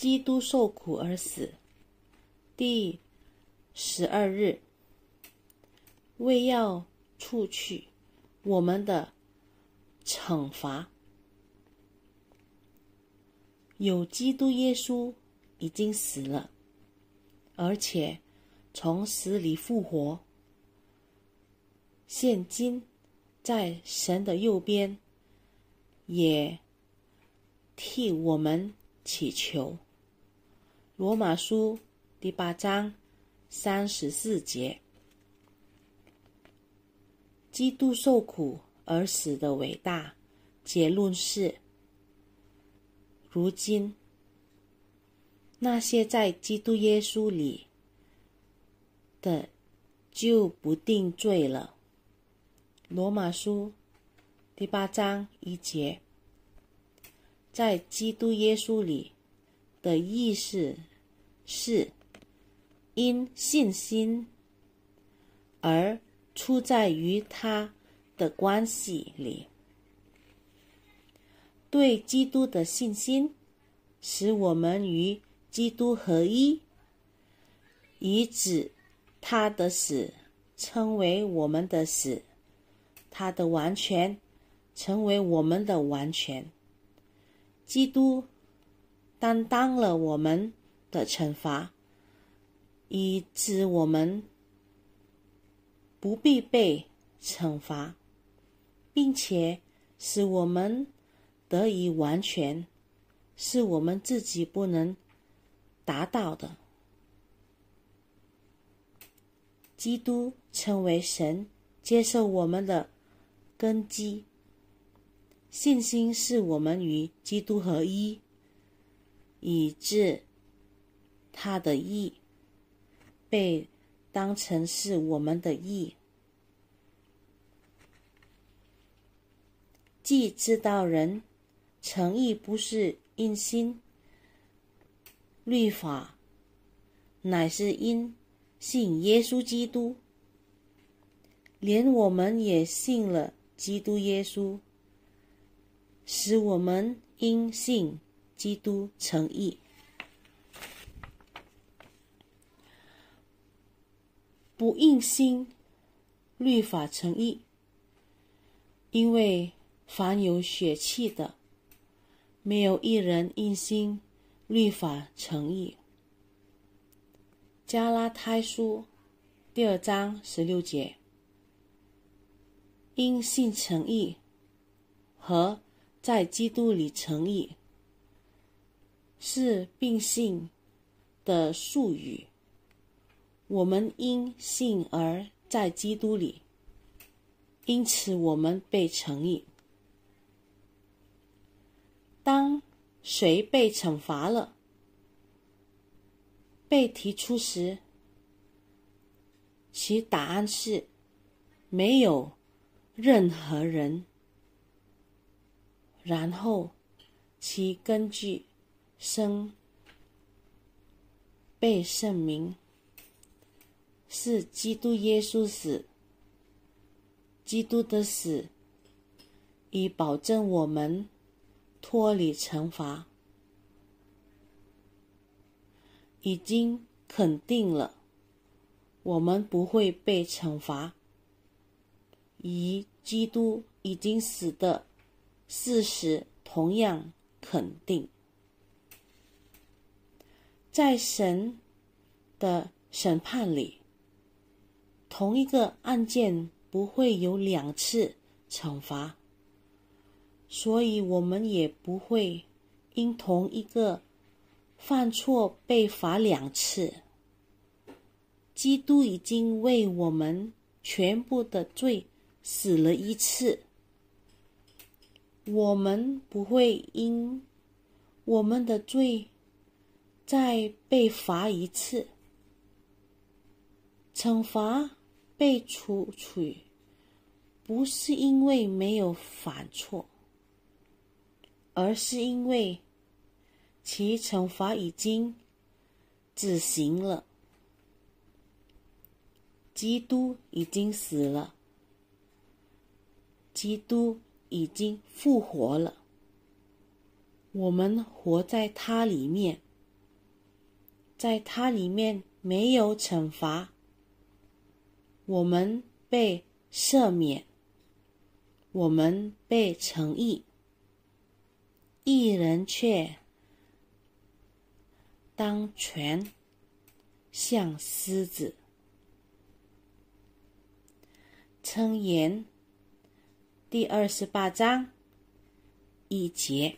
基督受苦而死，第十二日为要除去我们的惩罚。有基督耶稣已经死了，而且从死里复活，现今在神的右边，也替我们祈求。罗马书第八章三十四节，基督受苦而死的伟大结论是：如今那些在基督耶稣里的，就不定罪了。罗马书第八章一节，在基督耶稣里的意思。是因信心而出在于他的关系里，对基督的信心使我们与基督合一，以指他的死成为我们的死，他的完全成为我们的完全。基督担当了我们。的惩罚，以致我们不必被惩罚，并且使我们得以完全，是我们自己不能达到的。基督称为神，接受我们的根基，信心是我们与基督合一，以致。他的意被当成是我们的意，既知道人诚意不是因心律法，乃是因信耶稣基督，连我们也信了基督耶稣，使我们因信基督诚意。不应心律法诚意，因为凡有血气的，没有一人应心律法诚意。加拉太书第二章十六节，因信诚意和在基督里诚意是并信的术语。我们因信而在基督里，因此我们被成意。当谁被惩罚了，被提出时，其答案是没有任何人。然后，其根据生被圣名。是基督耶稣死，基督的死，以保证我们脱离惩罚，已经肯定了我们不会被惩罚。以基督已经死的事实同样肯定，在神的审判里。同一个案件不会有两次惩罚，所以我们也不会因同一个犯错被罚两次。基督已经为我们全部的罪死了一次，我们不会因我们的罪再被罚一次。惩罚。被处处，不是因为没有犯错，而是因为其惩罚已经执行了。基督已经死了，基督已经复活了。我们活在他里面，在他里面没有惩罚。我们被赦免，我们被诚意，一人却当权，像狮子。称言第二十八章一节。